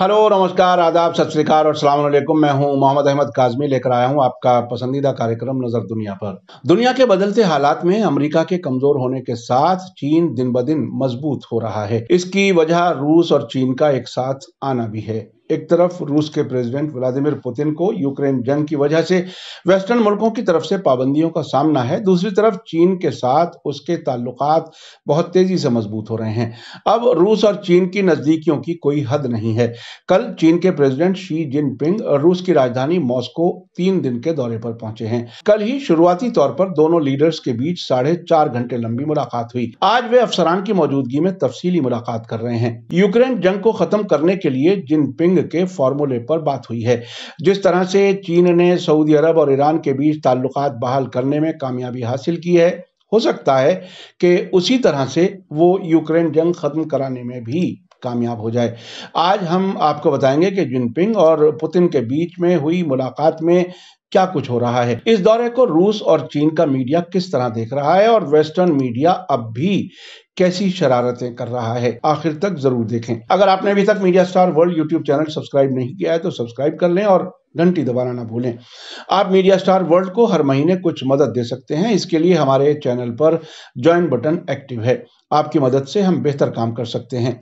hello नमस्कार आदाब सत श्रीकाल और सलामकुम मैं हूं मोहम्मद अहमद काजमी लेकर आया हूं आपका पसंदीदा कार्यक्रम नज़र दुनिया पर दुनिया के बदलते हालात में अमेरिका के कमजोर होने के साथ चीन दिन ब दिन मजबूत हो रहा है इसकी वजह रूस और चीन का एक साथ आना भी है एक तरफ रूस के प्रेसिडेंट व्लादिमीर पुतिन को यूक्रेन जंग की वजह से वेस्टर्न मुल्कों की तरफ से पाबंदियों का सामना है दूसरी तरफ चीन के साथ उसके ताल्लुकात बहुत तेजी से मजबूत हो रहे हैं अब रूस और चीन की नज़दीकियों की कोई हद नहीं है कल चीन के प्रेसिडेंट शी जिनपिंग रूस की राजधानी मॉस्को तीन दिन के दौरे पर पहुंचे हैं कल ही शुरुआती तौर पर दोनों लीडर्स के बीच साढ़े चार घंटे लंबी मुलाकात हुई आज वे अफसरान की मौजूदगी में तफसीली मुलाकात कर रहे हैं यूक्रेन जंग को खत्म करने के लिए जिनपिंग रिंग के फॉर्मूले पर बात हुई है जिस तरह से चीन ने सऊदी अरब और ईरान के बीच ताल्लुक बहाल करने में कामयाबी हासिल की है हो सकता है कि उसी तरह से वो यूक्रेन जंग खत्म कराने में भी कामयाब हो जाए आज हम आपको बताएंगे कि जिनपिंग और पुतिन के बीच में हुई मुलाकात में क्या कुछ हो रहा है इस दौरे को रूस और चीन का मीडिया किस तरह देख रहा है और वेस्टर्न मीडिया अब भी कैसी शरारतें कर रहा है आखिर तक जरूर देखें अगर आपने अभी तक media star world YouTube channel subscribe नहीं किया है तो सब्सक्राइब कर लें और घंटी दबाना ना भूलें आप मीडिया स्टार वर्ल्ड को हर महीने कुछ मदद दे सकते हैं इसके लिए हमारे चैनल पर ज्वाइन बटन एक्टिव है आपकी मदद से हम बेहतर काम कर सकते हैं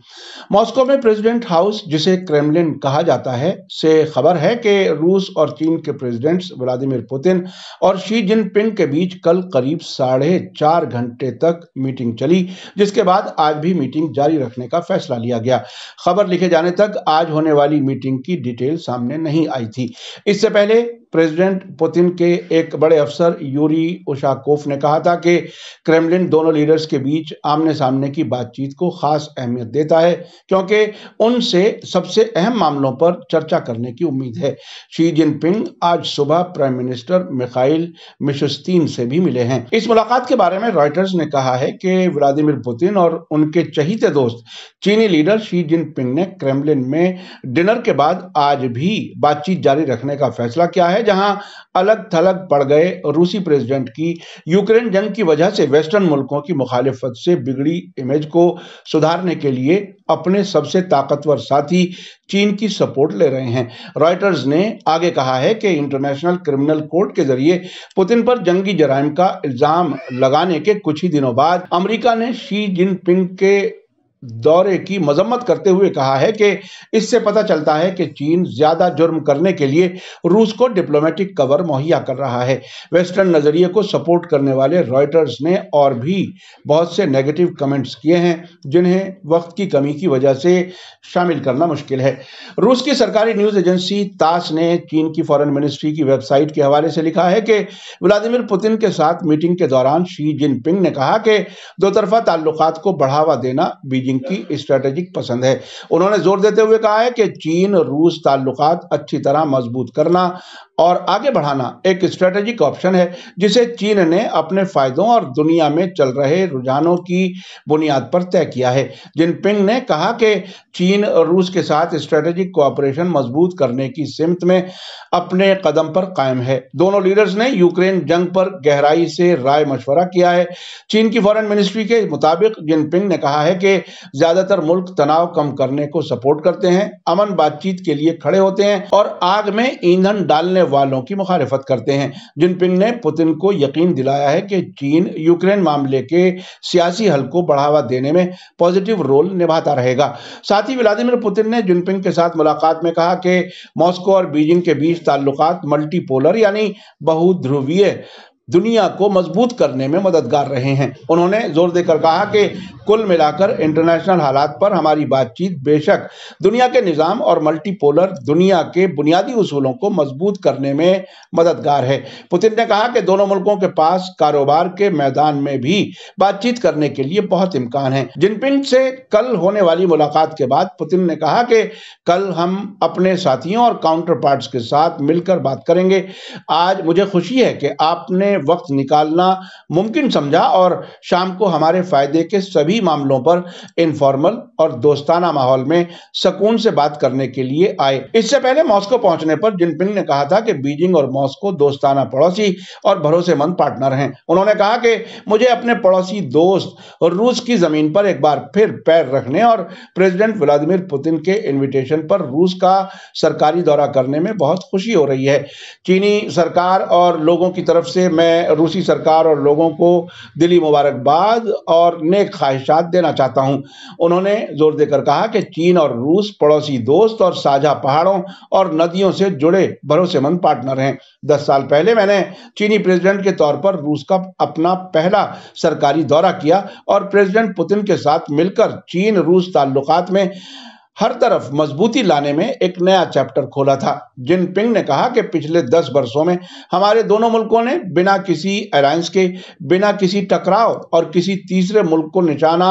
मॉस्को में प्रेसिडेंट हाउस जिसे क्रेमलिन कहा जाता है से खबर है कि रूस और चीन के प्रेसिडेंट्स व्लादिमीर पुतिन और शी जिनपिंग के बीच कल करीब साढ़े चार घंटे तक मीटिंग चली जिसके बाद आज भी मीटिंग जारी रखने का फैसला लिया गया खबर लिखे जाने तक आज होने वाली मीटिंग की डिटेल सामने नहीं आई थी इससे पहले प्रेसिडेंट पुतिन के एक बड़े अफसर यूरी उशाकोफ ने कहा था कि क्रेमलिन दोनों लीडर्स के बीच आमने सामने की बातचीत को खास अहमियत देता है क्योंकि उनसे सबसे अहम मामलों पर चर्चा करने की उम्मीद है शी जिनपिंग आज सुबह प्राइम मिनिस्टर मिखाइल मिशुस्तीन से भी मिले हैं इस मुलाकात के बारे में रॉयटर्स ने कहा है कि व्लादिमिर पुतिन और उनके चहीते दोस्त चीनी लीडर शी जिनपिंग ने क्रेमलिन में डिनर के बाद आज भी बातचीत जारी रखने का फैसला किया है जहां अलग थलग पड़ गए रूसी प्रेसिडेंट की यूक्रेन जंग की वजह से वेस्टर्न मुल्कों की मुखालिफत से बिगड़ी इमेज को सुधारने के लिए अपने सबसे ताकतवर साथी चीन की सपोर्ट ले रहे हैं रॉयटर्स ने आगे कहा है कि इंटरनेशनल क्रिमिनल कोर्ट के जरिए पुतिन पर जंगी जराइम का इल्जाम लगाने के कुछ ही दिनों बाद अमेरिका ने शी जिनपिंग के दौरे की मजम्मत करते हुए कहा है कि इससे पता चलता है कि चीन ज्यादा जुर्म करने के लिए रूस को डिप्लोमेटिक कवर मुहैया कर रहा है वेस्टर्न नजरिए को सपोर्ट करने वाले रॉयटर्स ने और भी बहुत से नेगेटिव कमेंट्स किए हैं जिन्हें वक्त की कमी की वजह से शामिल करना मुश्किल है रूस की सरकारी न्यूज एजेंसी तास ने चीन की फॉरन मिनिस्ट्री की वेबसाइट के हवाले से लिखा है कि व्लादिमिर पुतिन के साथ मीटिंग के दौरान शी जिनपिंग ने कहा कि दोतरफा ताल्लुकात को बढ़ावा देना बीजिंग चीन की स्ट्रेटेजिक पसंद है उन्होंने जोर देते हुए कहा है कि चीन रूस ताल्लुक अच्छी तरह मजबूत करना और आगे बढ़ाना एक स्ट्रेटेजिक ऑप्शन है जिसे चीन ने अपने फायदों और दुनिया में चल रहे रुझानों की बुनियाद पर तय किया है जिनपिंग ने कहा कि चीन रूस के साथ स्ट्रेटेजिक कोऑपरेशन मजबूत करने की सिमत में अपने कदम पर कायम है दोनों लीडर्स ने यूक्रेन जंग पर गहराई से राय मशवरा किया है चीन की फॉरेन मिनिस्ट्री के मुताबिक जिनपिंग ने कहा है कि ज्यादातर मुल्क तनाव कम करने को सपोर्ट करते हैं अमन बातचीत के लिए खड़े होते हैं और आग में ईंधन डालने वालों की मुखालफत करते हैं जिनपिंग ने पुतिन को यकीन दिलाया है कि चीन यूक्रेन मामले के सियासी हल को बढ़ावा देने में पॉजिटिव रोल निभाता रहेगा साथ ही व्लादिमिर पुतिन ने जिनपिंग के साथ मुलाकात में कहा कि मॉस्को और बीजिंग के बीच ताल्लुकात मल्टीपोलर यानी बहुध्रुवीय दुनिया को मजबूत करने में मददगार रहे हैं उन्होंने जोर देकर कहा कि कुल मिलाकर इंटरनेशनल हालात पर हमारी बातचीत बेशक दुनिया के निज़ाम और मल्टीपोलर दुनिया के बुनियादी उसूलों को मजबूत करने में मददगार है पुतिन ने कहा कि दोनों मुल्कों के पास कारोबार के मैदान में भी बातचीत करने के लिए बहुत इम्कान है जिनपिंग से कल होने वाली मुलाकात के बाद पुतिन ने कहा कि कल हम अपने साथियों और काउंटर पार्ट्स के साथ मिलकर बात करेंगे आज मुझे खुशी है कि आपने में वक्त निकालना मुमकिन समझा और शाम को हमारे फायदे के सभी मामलों पर इनफॉर्मल और दोस्ताना माहौल में सुकून से बात करने के लिए आए इससे पहले मॉस्को पहुंचने पर जिनपिंग ने कहा था कि बीजिंग और मॉस्को दोस्ताना पड़ोसी और भरोसेमंद पार्टनर हैं उन्होंने कहा कि मुझे अपने पड़ोसी दोस्त और रूस की जमीन पर एक बार फिर पैर रखने और प्रेसिडेंट व्लादिमिर पुतिन के इनविटेशन पर रूस का सरकारी दौरा करने में बहुत खुशी हो रही है चीनी सरकार और लोगों की तरफ से मैं मैं रूसी सरकार और लोगों को दिली मुबारकबाद और नेक ख्वाहिशात देना चाहता हूं उन्होंने जोर देकर कहा कि चीन और रूस पड़ोसी दोस्त और साझा पहाड़ों और नदियों से जुड़े भरोसेमंद पार्टनर हैं दस साल पहले मैंने चीनी प्रेसिडेंट के तौर पर रूस का अपना पहला सरकारी दौरा किया और प्रेसिडेंट पुतिन के साथ मिलकर चीन रूस ताल्लुकात में हर तरफ मजबूती लाने में एक नया चैप्टर खोला था जिनपिंग ने कहा कि पिछले दस वर्षों में हमारे दोनों मुल्कों ने बिना किसी अलायंस के बिना किसी टकराव और किसी तीसरे मुल्क को निशाना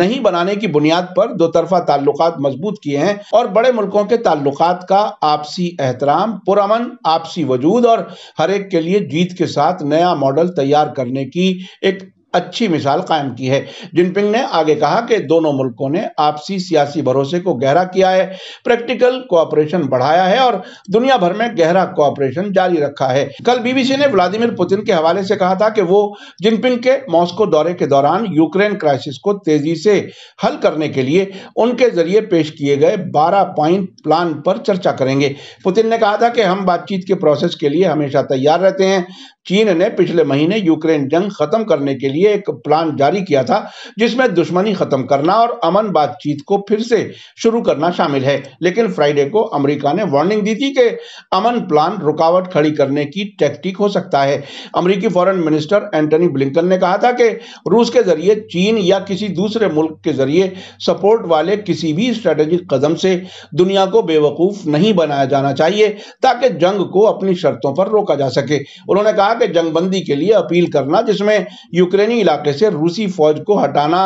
नहीं बनाने की बुनियाद पर दो तरफा ताल्लुक मजबूत किए हैं और बड़े मुल्कों के ताल्लुक का आपसी एहतराम पुरमन आपसी वजूद और हर एक के लिए जीत के साथ नया मॉडल तैयार करने की एक अच्छी मिसाल कायम की है जिनपिंग ने आगे कहा कि दोनों मुल्कों ने आपसी सियासी भरोसे को गहरा किया है प्रैक्टिकल कोऑपरेशन बढ़ाया है और दुनिया भर में गहरा कोऑपरेशन जारी रखा है कल बीबीसी ने व्लादिमीर पुतिन के हवाले से कहा था कि वो जिनपिंग के मॉस्को दौरे के दौरान यूक्रेन क्राइसिस को तेजी से हल करने के लिए उनके जरिए पेश किए गए बारह पॉइंट प्लान पर चर्चा करेंगे पुतिन ने कहा था कि हम बातचीत के प्रोसेस के लिए हमेशा तैयार रहते हैं चीन ने पिछले महीने यूक्रेन जंग खत्म करने के लिए एक प्लान जारी किया था जिसमें दुश्मनी खत्म करना और अमन बातचीत को फिर से शुरू करना शामिल है लेकिन फ्राइडे को अमेरिका ने वार्निंग दी थी कि अमन प्लान रुकावट खड़ी करने की टैक्टिक हो सकता है अमरीकी फॉरेन मिनिस्टर एंटनी ब्लिंकन ने कहा था कि रूस के जरिए चीन या किसी दूसरे मुल्क के जरिए सपोर्ट वाले किसी भी स्ट्रेटेजिक कदम से दुनिया को बेवकूफ नहीं बनाया जाना चाहिए ताकि जंग को अपनी शर्तों पर रोका जा सके उन्होंने कहा कहा कि जंगबंदी के लिए अपील करना जिसमें यूक्रेनी इलाके से रूसी फौज को हटाना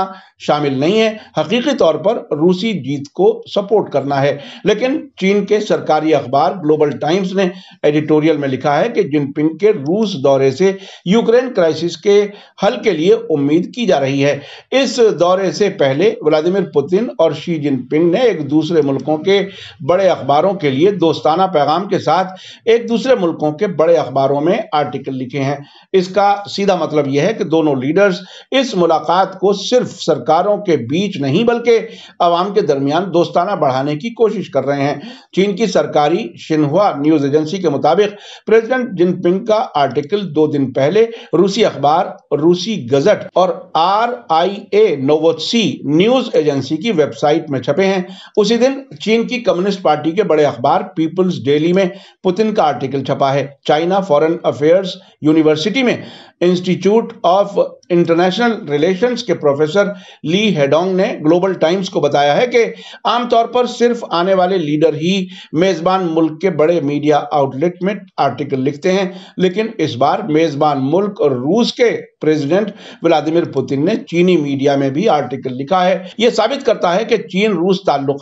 शामिल नहीं है हकीकी तौर पर रूसी जीत को सपोर्ट करना है लेकिन चीन के सरकारी अखबार ग्लोबल टाइम्स ने एडिटोरियल में लिखा है कि जिनपिंग के रूस दौरे से यूक्रेन क्राइसिस के हल के लिए उम्मीद की जा रही है इस दौरे से पहले व्लादिमिर पुतिन और शी जिनपिंग ने एक दूसरे मुल्कों के बड़े अखबारों के लिए दोस्ताना पैगाम के साथ एक दूसरे मुल्कों के बड़े अखबारों में आर्टिकल लिखे हैं इसका सीधा मतलब यह है कि दोनों लीडर्स इस मुलाकात को सिर्फ सरकारों के बीच नहीं बल्कि अवाम के दरमियान दोस्ताना बढ़ाने की कोशिश कर रहे हैं चीन की सरकारी शिनहुआ न्यूज एजेंसी के मुताबिक प्रेसिडेंट जिनपिंग का आर्टिकल दो दिन पहले रूसी अखबार रूसी गजट और R I A Novosti news agency की वेबसाइट में छपे हैं उसी दिन चीन की कम्युनिस्ट पार्टी के बड़े अखबार पीपल्स डेली में पुतिन का आर्टिकल छपा है चाइना फॉरेन अफेयर्स यूनिवर्सिटी में इंस्टीट्यूट ऑफ इंटरनेशनल रिलेशंस के प्रोफेसर ली हेडोंग ने ग्लोबल टाइम्स को बताया है कि आमतौर पर सिर्फ आने वाले लीडर ही मेजबान मुल्क के बड़े मीडिया आउटलेट में आर्टिकल लिखते हैं लेकिन इस बार मेजबान मुल्क और रूस के प्रेसिडेंट व्लादिमीर पुतिन ने चीनी मीडिया में भी आर्टिकल लिखा है यह साबित करता है कि चीन रूस ताल्लुक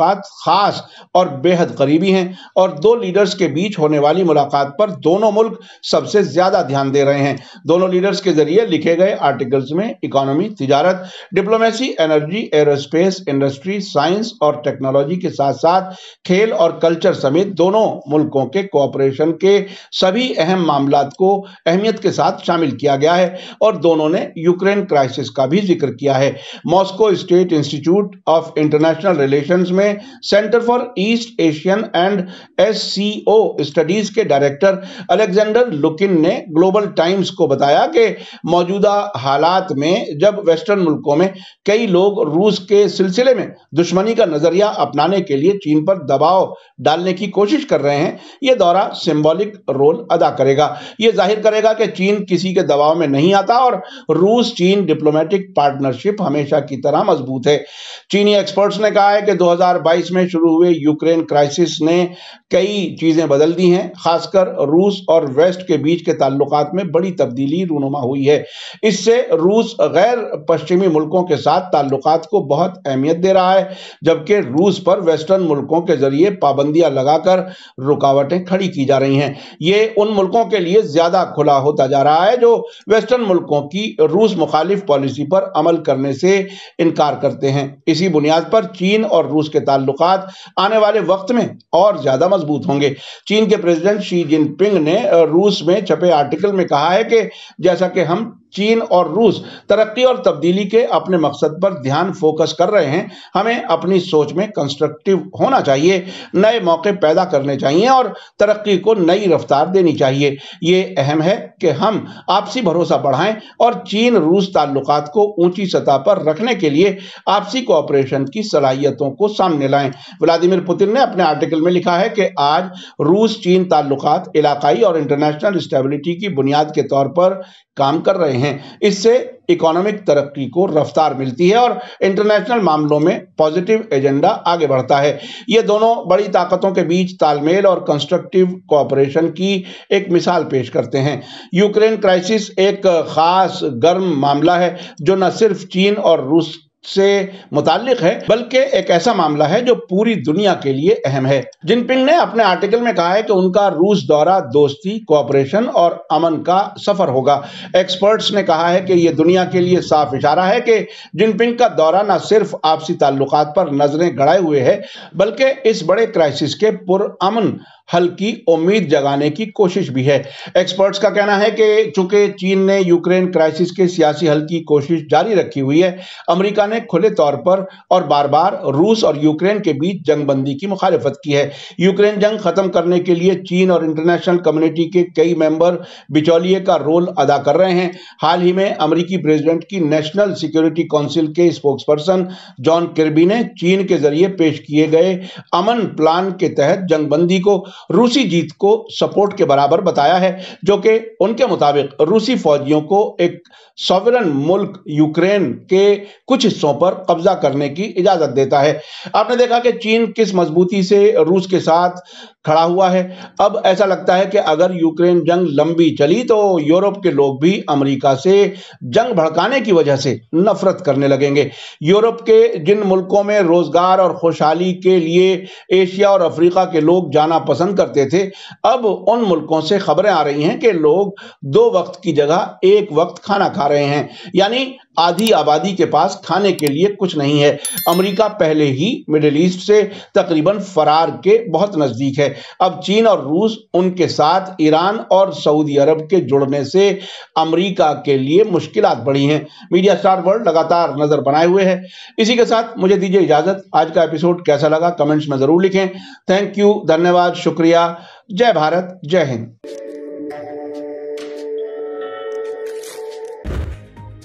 खास और बेहद करीबी हैं और दो लीडर्स के बीच होने वाली मुलाकात पर दोनों मुल्क सबसे ज्यादा ध्यान दे रहे हैं दोनों लीडर्स के जरिए लिखे गए आर्टिकल्स में इकोनॉमी तजारत diplomacy energy aerospace industry science और टेक्नोलॉजी के साथ साथ खेल और कल्चर समेत दोनों मुल्कों के कोऑपरेशन के सभी अहम मामला को अहमियत के साथ शामिल किया गया है और दोनों उन्होंने यूक्रेन क्राइसिस का भी जिक्र किया है Moscow State Institute of international Relations में centre for East Asian and S studies के डायरेक्टर अलेक्जेंडर लुकिन ने ग्लोबल टाइम्स को बताया कि मौजूदा हालात में जब वेस्टर्न मुल्कों में कई लोग रूस के सिलसिले में दुश्मनी का नजरिया अपनाने के लिए चीन पर दबाव डालने की कोशिश कर रहे हैं यह दौरा सिंबॉलिक रोल अदा करेगा यह जाहिर करेगा कि चीन किसी के दबाव में नहीं आता और रूस चीन डिप्लोमेटिक पार्टनरशिप हमेशा की तरह मजबूत है चीनी एक्सपर्ट्स ने कहा है कि 2022 में शुरू हुए यूक्रेन क्राइसिस ने कई चीजें बदल दी हैं खासकर रूस और वेस्ट के बीच के ताल्लुक में बड़ी तब्दीली रूनुमा हुई है इससे रूस गैर पश्चिमी मुल्कों के साथ ताल्लुक को बहुत अहमियत दे रहा है जबकि रूस पर वेस्टर्न मुल्कों के जरिए पाबंदियां लगाकर रुकावटें खड़ी की जा रही हैं ये उन मुल्कों के लिए ज्यादा खुला होता जा रहा है जो वेस्टर्न मुल्कों की रूस मुखालिफ पॉलिसी पर अमल करने से इनकार करते हैं इसी बुनियाद पर चीन और रूस के ताल्लुक आने वाले वक्त में और ज्यादा मजबूत होंगे चीन के प्रेसिडेंट शी जिनपिंग ने रूस में छपे आर्टिकल में कहा है कि जैसा कि हम चीन और रूस तरक्की और तब्दीली के अपने मकसद पर ध्यान फोकस कर रहे हैं हमें अपनी सोच में कंस्ट्रक्टिव होना चाहिए नए मौके पैदा करने चाहिए और तरक्की को नई रफ्तार देनी चाहिए ये अहम है कि हम आपसी भरोसा बढ़ाएं और चीन रूस ताल्लुक को ऊंची सतह पर रखने के लिए आपसी कोऑपरेशन की सलाहियतों को सामने लाएं व्लादिमिर पुतिन ने अपने आर्टिकल में लिखा है कि आज रूस चीन ताल्लुक इलाकाई और इंटरनेशनल स्टेबिलिटी की बुनियाद के तौर पर काम कर रहे हैं हैं इससे इकोनॉमिक तरक्की को रफ्तार मिलती है और इंटरनेशनल मामलों में पॉजिटिव एजेंडा आगे बढ़ता है ये दोनों बड़ी ताकतों के बीच तालमेल और कंस्ट्रक्टिव कोऑपरेशन की एक मिसाल पेश करते हैं यूक्रेन क्राइसिस एक खास गर्म मामला है जो न सिर्फ चीन और रूस से मुतालिक है बल्कि एक ऐसा मामला है जो पूरी दुनिया के लिए अहम है जिनपिंग ने अपने आर्टिकल में कहा है कि उनका रूस दौरा दोस्ती कोऑपरेशन और अमन का सफर होगा एक्सपर्ट्स ने कहा है कि यह दुनिया के लिए साफ इशारा है कि जिनपिंग का दौरा न सिर्फ आपसी ताल्लुकात पर नजरें गड़ाए हुए है बल्कि इस बड़े क्राइसिस के पुरअमन हल्की उम्मीद जगाने की कोशिश भी है एक्सपर्ट्स का कहना है कि चूंकि चीन ने यूक्रेन क्राइसिस के सियासी हल की कोशिश जारी रखी हुई है अमेरिका ने खुले तौर पर और बार बार रूस और यूक्रेन के बीच जंगबंदी की मुखालफत की है यूक्रेन जंग खत्म करने के लिए चीन और इंटरनेशनल कम्युनिटी के कई मेंबर बिचौलिए का रोल अदा कर रहे हैं हाल ही में अमरीकी प्रेजिडेंट की नेशनल सिक्योरिटी काउंसिल के स्पोक्सपर्सन जॉन किर्बी ने चीन के जरिए पेश किए गए अमन प्लान के तहत जंगबंदी को रूसी जीत को सपोर्ट के बराबर बताया है जो कि उनके मुताबिक रूसी फौजियों को एक सॉवरन मुल्क यूक्रेन के कुछ हिस्सों पर कब्जा करने की इजाजत देता है आपने देखा कि चीन किस मजबूती से रूस के साथ खड़ा हुआ है अब ऐसा लगता है कि अगर यूक्रेन जंग लंबी चली तो यूरोप के लोग भी अमेरिका से जंग भड़काने की वजह से नफरत करने लगेंगे यूरोप के जिन मुल्कों में रोजगार और खुशहाली के लिए एशिया और अफ्रीका के लोग जाना पसंद पसंद करते थे अब उन मुल्कों से खबरें आ रही हैं कि लोग दो वक्त की जगह एक वक्त खाना खा रहे हैं यानी आधी आबादी के पास खाने के लिए कुछ नहीं है अमेरिका पहले ही मिडिल ईस्ट से तकरीबन फरार के बहुत नज़दीक है अब चीन और रूस उनके साथ ईरान और सऊदी अरब के जुड़ने से अमेरिका के लिए मुश्किल बढ़ी हैं मीडिया स्टार वर्ल्ड लगातार नज़र बनाए हुए है इसी के साथ मुझे दीजिए इजाज़त आज का एपिसोड कैसा लगा कमेंट्स में ज़रूर लिखें थैंक यू धन्यवाद शुक्रिया जय भारत जय हिंद